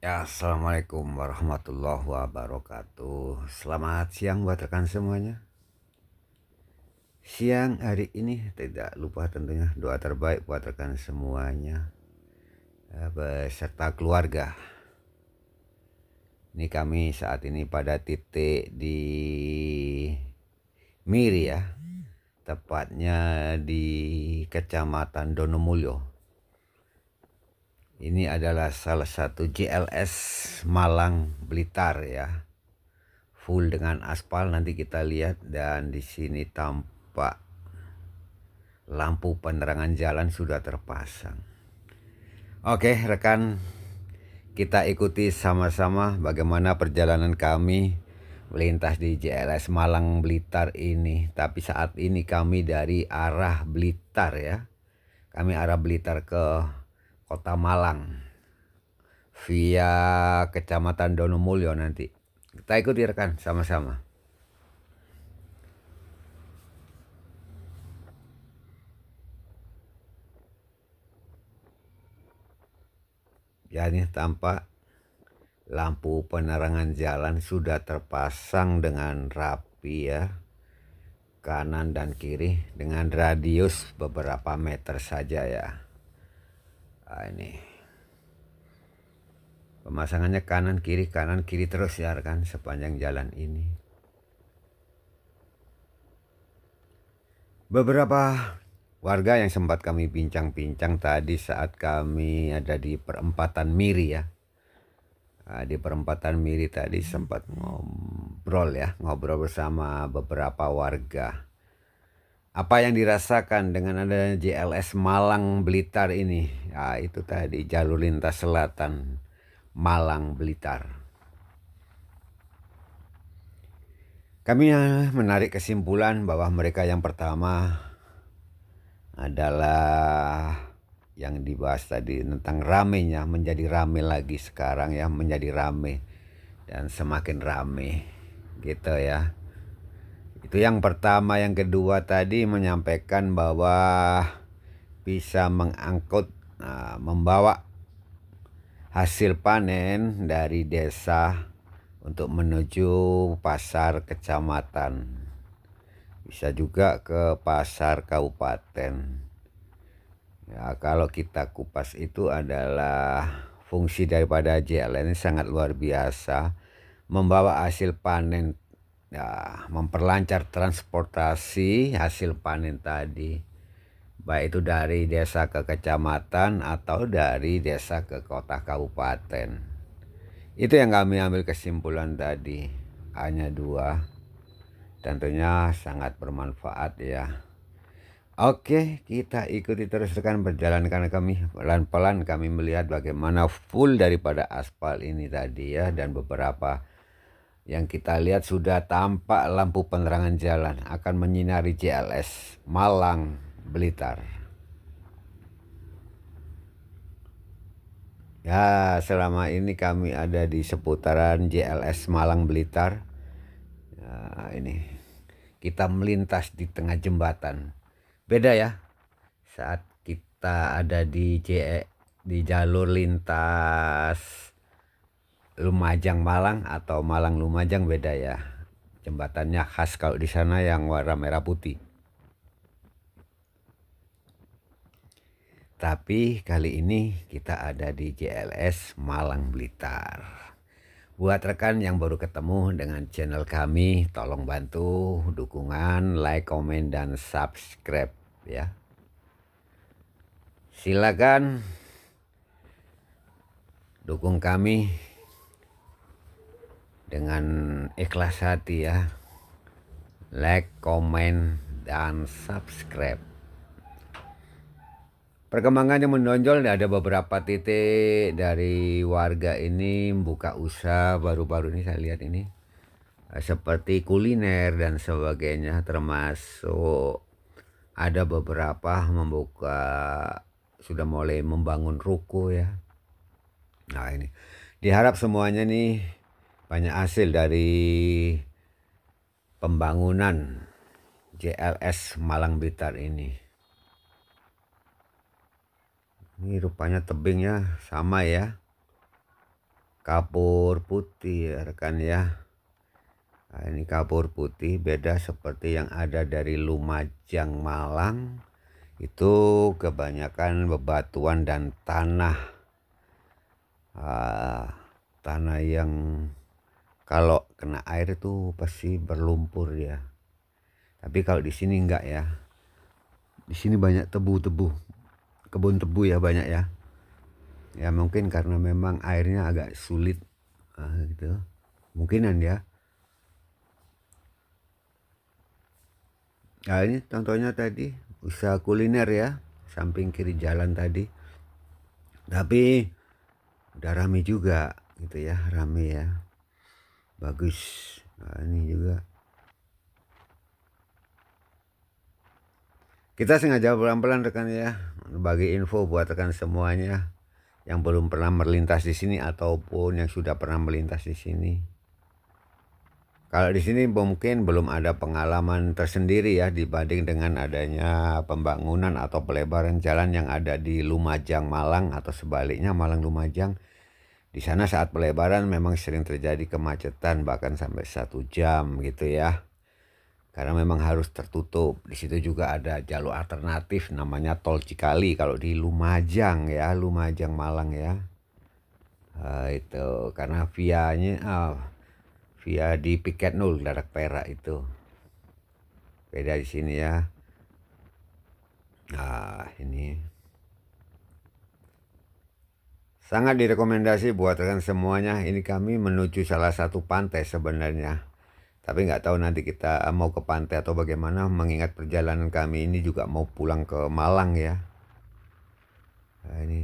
Ya, assalamualaikum warahmatullahi wabarakatuh. Selamat siang buat rekan semuanya. Siang hari ini tidak lupa tentunya doa terbaik buat rekan semuanya eh, beserta keluarga. Ini kami saat ini pada titik di Miri ya, tepatnya di Kecamatan Donomulyo ini adalah salah satu JLS Malang Blitar ya. Full dengan aspal nanti kita lihat dan di sini tampak lampu penerangan jalan sudah terpasang. Oke, rekan kita ikuti sama-sama bagaimana perjalanan kami melintas di JLS Malang Blitar ini. Tapi saat ini kami dari arah Blitar ya. Kami arah Blitar ke Kota Malang via Kecamatan Donomulyo nanti. Kita ikuti rekan sama-sama. Ya ini tampak lampu penerangan jalan sudah terpasang dengan rapi ya. Kanan dan kiri dengan radius beberapa meter saja ya. Ah, ini pemasangannya kanan kiri kanan kiri terus ya rekan sepanjang jalan ini beberapa warga yang sempat kami bincang-bincang tadi saat kami ada di perempatan Miri ya nah, di perempatan Miri tadi sempat ngobrol ya ngobrol bersama beberapa warga apa yang dirasakan dengan adanya JLS Malang Blitar ini ya, itu tadi jalur lintas selatan Malang Blitar kami menarik kesimpulan bahwa mereka yang pertama adalah yang dibahas tadi tentang ramenya menjadi rame lagi sekarang ya menjadi rame dan semakin rame gitu ya itu yang pertama, yang kedua tadi menyampaikan bahwa bisa mengangkut, ah, membawa hasil panen dari desa untuk menuju pasar kecamatan. Bisa juga ke pasar kabupaten. Ya, kalau kita kupas itu adalah fungsi daripada JLN ini sangat luar biasa membawa hasil panen ya, memperlancar transportasi hasil panen tadi baik itu dari desa ke kecamatan atau dari desa ke kota kabupaten itu yang kami ambil kesimpulan tadi hanya dua tentunya sangat bermanfaat ya Oke, kita ikuti terus rekan karena kami pelan-pelan kami melihat bagaimana full daripada aspal ini tadi ya dan beberapa yang kita lihat sudah tampak lampu penerangan jalan akan menyinari JLS Malang Blitar. Ya, selama ini kami ada di seputaran JLS Malang Blitar. Ya, ini kita melintas di tengah jembatan. Beda ya saat kita ada di J e, di jalur lintas Lumajang Malang atau Malang Lumajang beda ya. Jembatannya khas kalau di sana yang warna merah putih. Tapi kali ini kita ada di JLS Malang Blitar. Buat rekan yang baru ketemu dengan channel kami, tolong bantu dukungan, like, komen, dan subscribe ya. Silakan dukung kami dengan ikhlas hati ya like comment dan subscribe Perkembangannya menonjol menonjol ada beberapa titik dari warga ini buka usaha baru-baru ini saya lihat ini eh, seperti kuliner dan sebagainya termasuk ada beberapa membuka sudah mulai membangun ruko ya. Nah ini diharap semuanya nih banyak hasil dari pembangunan JLS Malang Bitar ini. Ini rupanya tebingnya sama ya. Kapur putih ya rekan ya. Nah, ini kapur putih beda seperti yang ada dari Lumajang Malang. Itu kebanyakan bebatuan dan tanah. Uh, tanah yang kalau kena air itu pasti berlumpur ya. tapi kalau di sini enggak ya di sini banyak tebu-tebu kebun tebu ya banyak ya ya mungkin karena memang airnya agak sulit nah, gitu mungkinan ya Nah ini contohnya tadi usaha kuliner ya samping kiri jalan tadi. Tapi udah rame juga gitu ya rame ya bagus nah, ini juga kita sengaja pelan-pelan rekan ya bagi info buat rekan semuanya yang belum pernah melintas di sini ataupun yang sudah pernah melintas di sini kalau di sini mungkin belum ada pengalaman tersendiri ya dibanding dengan adanya pembangunan atau pelebaran jalan yang ada di Lumajang Malang atau sebaliknya Malang Lumajang di sana saat pelebaran memang sering terjadi kemacetan bahkan sampai satu jam gitu ya. Karena memang harus tertutup. Di situ juga ada jalur alternatif namanya tol Cikali kalau di Lumajang ya, Lumajang Malang ya. Uh, itu karena vianya uh, via di piket nol darat perak itu beda di sini ya nah ini Sangat direkomendasi buat rekan semuanya. Ini kami menuju salah satu pantai sebenarnya. Tapi nggak tahu nanti kita eh, mau ke pantai atau bagaimana mengingat perjalanan kami ini juga mau pulang ke Malang ya. Nah, ini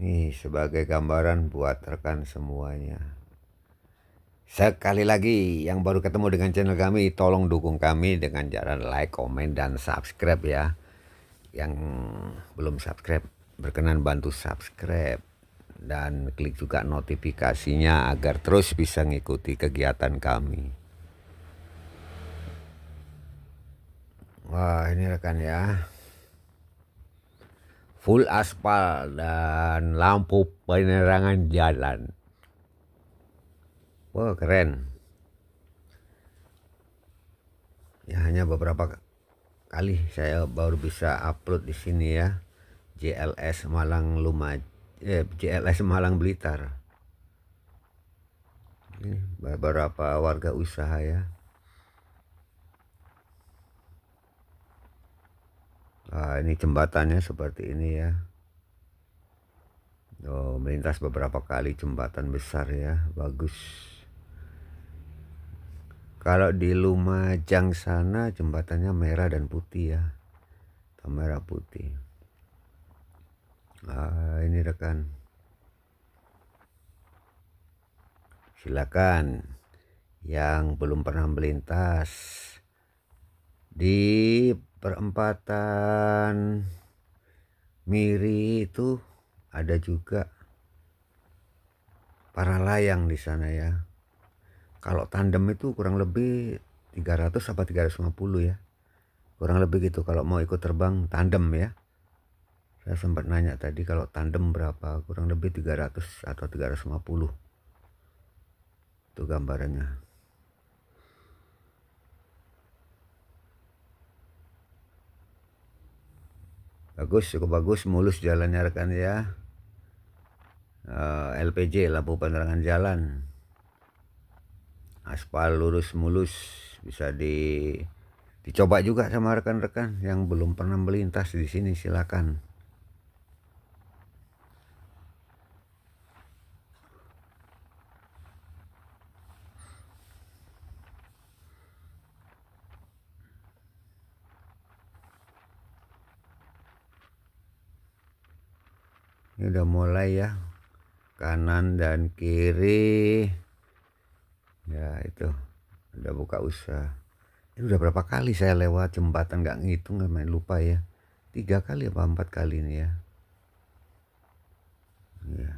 Nih sebagai gambaran buat rekan semuanya. Sekali lagi yang baru ketemu dengan channel kami tolong dukung kami dengan cara like, komen, dan subscribe ya. Yang belum subscribe berkenan bantu subscribe dan klik juga notifikasinya agar terus bisa mengikuti kegiatan kami. Wah ini rekan ya Full aspal dan lampu penerangan jalan Wah wow, keren. Ya hanya beberapa kali saya baru bisa upload di sini ya. JLS Malang Lumaj eh, JLS Malang Blitar. Ini beberapa warga usaha ya. Nah, ini jembatannya seperti ini ya. Oh, melintas beberapa kali jembatan besar ya, bagus. Kalau di Lumajang sana jembatannya merah dan putih ya. Merah putih. Nah, ini rekan. Silakan yang belum pernah melintas di perempatan Miri itu ada juga para layang di sana ya kalau tandem itu kurang lebih 300 apa 350 ya kurang lebih gitu kalau mau ikut terbang tandem ya saya sempat nanya tadi kalau tandem berapa kurang lebih 300 atau 350 itu gambarannya bagus cukup bagus mulus jalannya rekan ya eh, LPJ lampu penerangan jalan aspal lurus mulus bisa di dicoba juga sama rekan-rekan yang belum pernah melintas di sini silakan ini udah mulai ya kanan dan kiri ya itu udah buka usaha ini udah berapa kali saya lewat jembatan nggak ngitung nggak main lupa ya tiga kali apa empat kali ini ya ya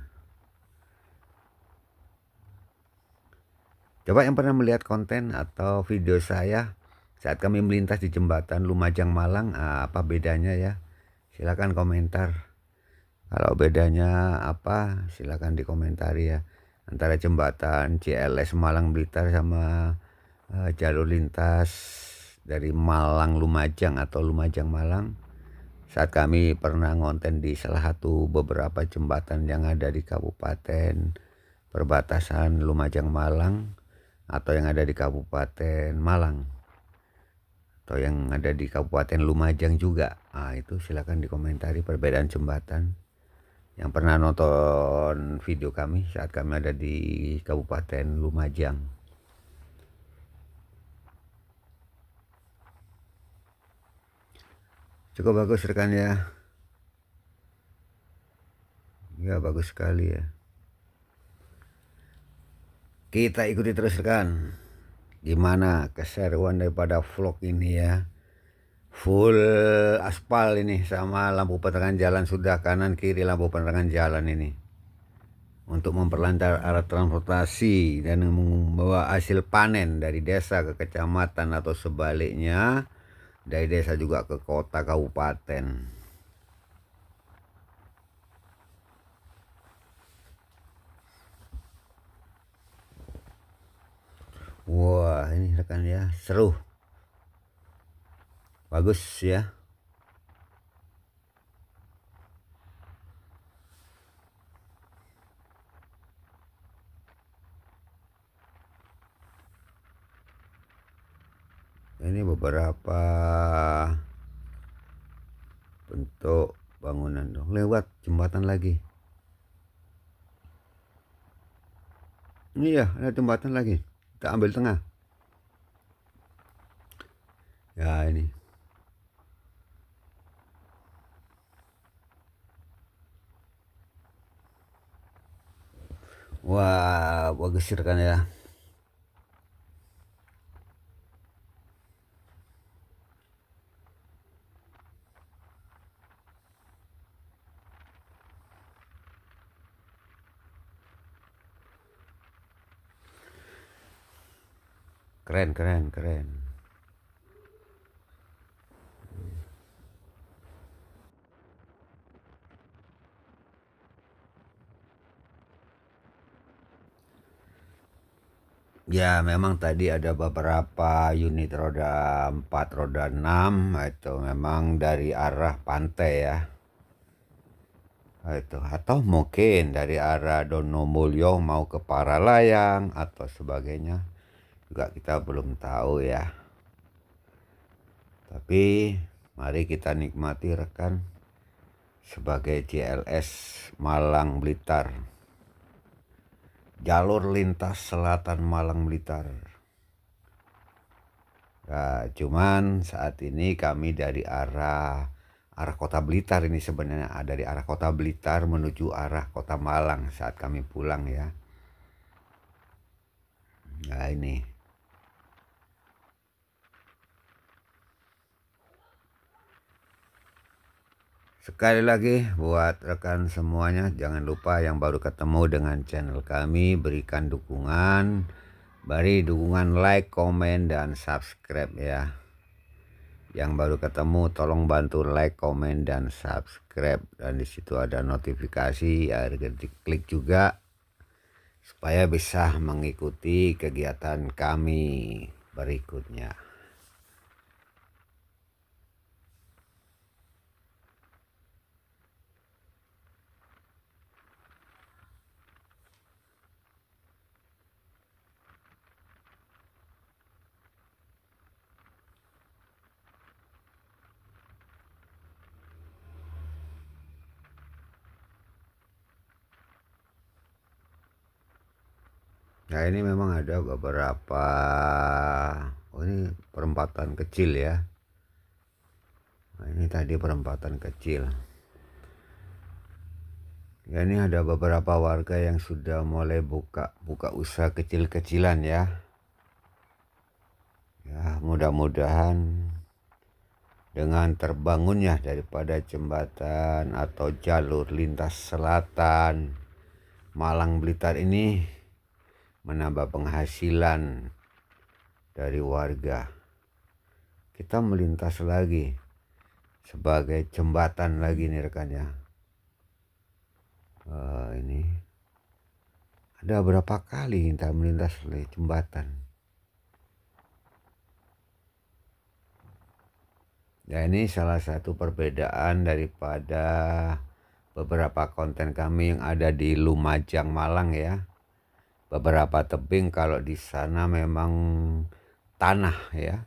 coba yang pernah melihat konten atau video saya saat kami melintas di jembatan Lumajang Malang ah, apa bedanya ya silakan komentar kalau bedanya apa silakan dikomentari ya antara jembatan CLS Malang Blitar sama uh, jalur lintas dari Malang Lumajang atau Lumajang Malang saat kami pernah ngonten di salah satu beberapa jembatan yang ada di kabupaten perbatasan Lumajang Malang atau yang ada di kabupaten Malang atau yang ada di kabupaten Lumajang juga ah itu silakan dikomentari perbedaan jembatan yang pernah nonton video kami saat kami ada di Kabupaten Lumajang. Cukup bagus rekan ya. Ya bagus sekali ya. Kita ikuti terus rekan. Gimana keseruan daripada vlog ini ya full aspal ini sama lampu penerangan jalan sudah kanan kiri lampu penerangan jalan ini untuk memperlancar arah transportasi dan membawa hasil panen dari desa ke kecamatan atau sebaliknya dari desa juga ke kota kabupaten wah ini rekan ya seru bagus ya ini beberapa bentuk bangunan dong lewat jembatan lagi iya ada jembatan lagi kita ambil tengah ya ini wah wah kan ya keren keren keren Ya, memang tadi ada beberapa unit roda 4, roda 6 itu memang dari arah pantai ya. Itu atau mungkin dari arah Donomulyo mau ke Paralayang atau sebagainya juga kita belum tahu ya. Tapi mari kita nikmati rekan sebagai CLS Malang Blitar jalur lintas selatan Malang Blitar. Nah, cuman saat ini kami dari arah arah kota Blitar ini sebenarnya ah, dari arah kota Blitar menuju arah kota Malang saat kami pulang ya. Nah ini. Sekali lagi buat rekan semuanya jangan lupa yang baru ketemu dengan channel kami berikan dukungan beri dukungan like, komen dan subscribe ya. Yang baru ketemu tolong bantu like, komen dan subscribe dan disitu ada notifikasi ada klik juga supaya bisa mengikuti kegiatan kami berikutnya. Nah ini memang ada beberapa oh ini perempatan kecil ya. Nah, ini tadi perempatan kecil. Ya ini ada beberapa warga yang sudah mulai buka buka usaha kecil-kecilan ya. Ya mudah-mudahan dengan terbangunnya daripada jembatan atau jalur lintas selatan Malang Blitar ini menambah penghasilan dari warga. Kita melintas lagi sebagai jembatan lagi nih rekannya. ya. Uh, ini ada berapa kali kita melintas oleh jembatan. Ya ini salah satu perbedaan daripada beberapa konten kami yang ada di Lumajang Malang ya beberapa tebing kalau di sana memang tanah ya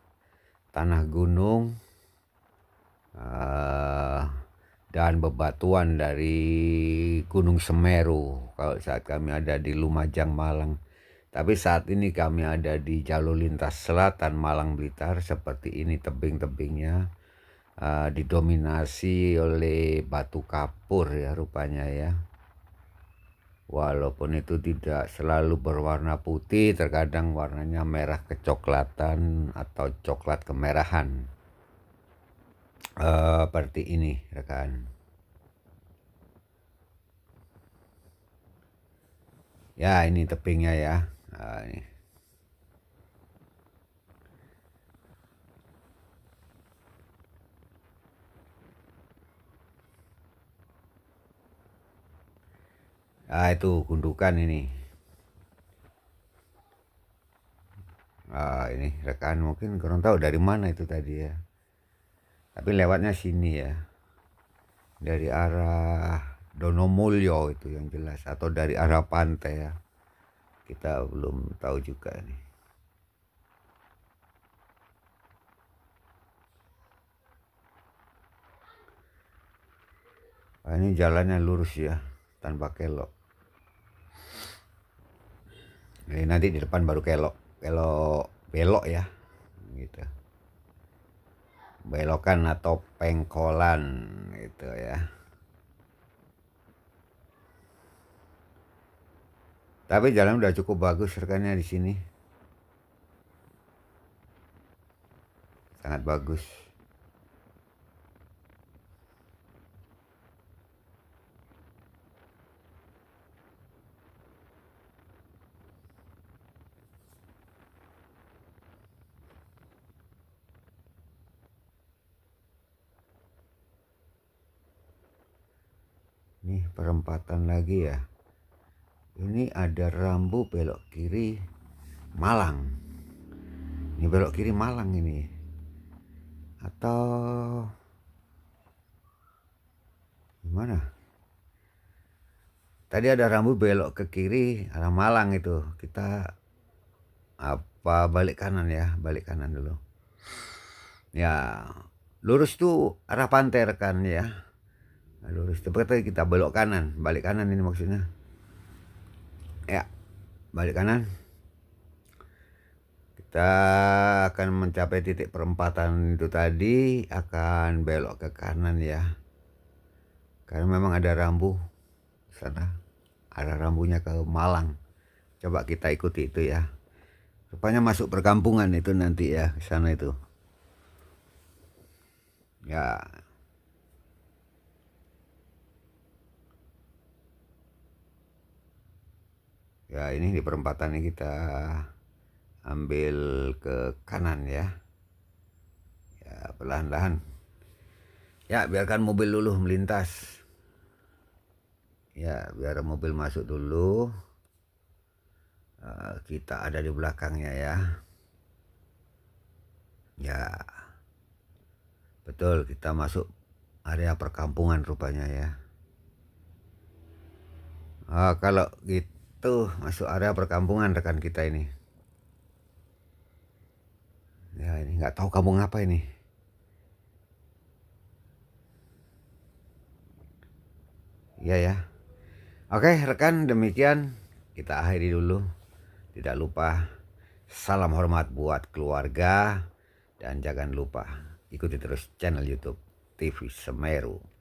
tanah gunung uh, dan bebatuan dari Gunung Semeru kalau saat kami ada di Lumajang Malang tapi saat ini kami ada di jalur lintas selatan Malang Blitar seperti ini tebing-tebingnya uh, didominasi oleh batu kapur ya rupanya ya walaupun itu tidak selalu berwarna putih terkadang warnanya merah kecoklatan atau coklat kemerahan uh, seperti ini rekan ya ini tebingnya ya uh, ini ah itu gundukan ini ah ini rekan mungkin kurang tahu dari mana itu tadi ya tapi lewatnya sini ya dari arah Donomulyo itu yang jelas atau dari arah pantai ya kita belum tahu juga ini. Nah, ini jalannya lurus ya, tanpa kelok. Jadi nanti di depan baru kelok, kelok belok ya. Gitu. Belokan atau pengkolan gitu ya. Tapi jalan udah cukup bagus rekannya di sini. Sangat bagus. Ini perempatan lagi ya. Ini ada rambu belok kiri Malang. Ini belok kiri Malang ini. Atau gimana? Tadi ada rambu belok ke kiri arah Malang itu. Kita apa balik kanan ya, balik kanan dulu. Ya, lurus tuh arah Pantai kan ya lurus seperti kita belok kanan balik kanan ini maksudnya ya balik kanan kita akan mencapai titik perempatan itu tadi akan belok ke kanan ya karena memang ada rambu sana ada rambunya ke Malang coba kita ikuti itu ya rupanya masuk perkampungan itu nanti ya sana itu ya ya ini di perempatan ini kita ambil ke kanan ya ya perlahan-lahan ya biarkan mobil dulu melintas ya biar mobil masuk dulu eh, kita ada di belakangnya ya ya betul kita masuk area perkampungan rupanya ya nah, kalau kita Tuh, masuk area perkampungan rekan kita ini. Ya, ini nggak tahu kampung apa ini. Ya ya. Oke, rekan demikian kita akhiri dulu. Tidak lupa salam hormat buat keluarga dan jangan lupa ikuti terus channel YouTube TV Semeru.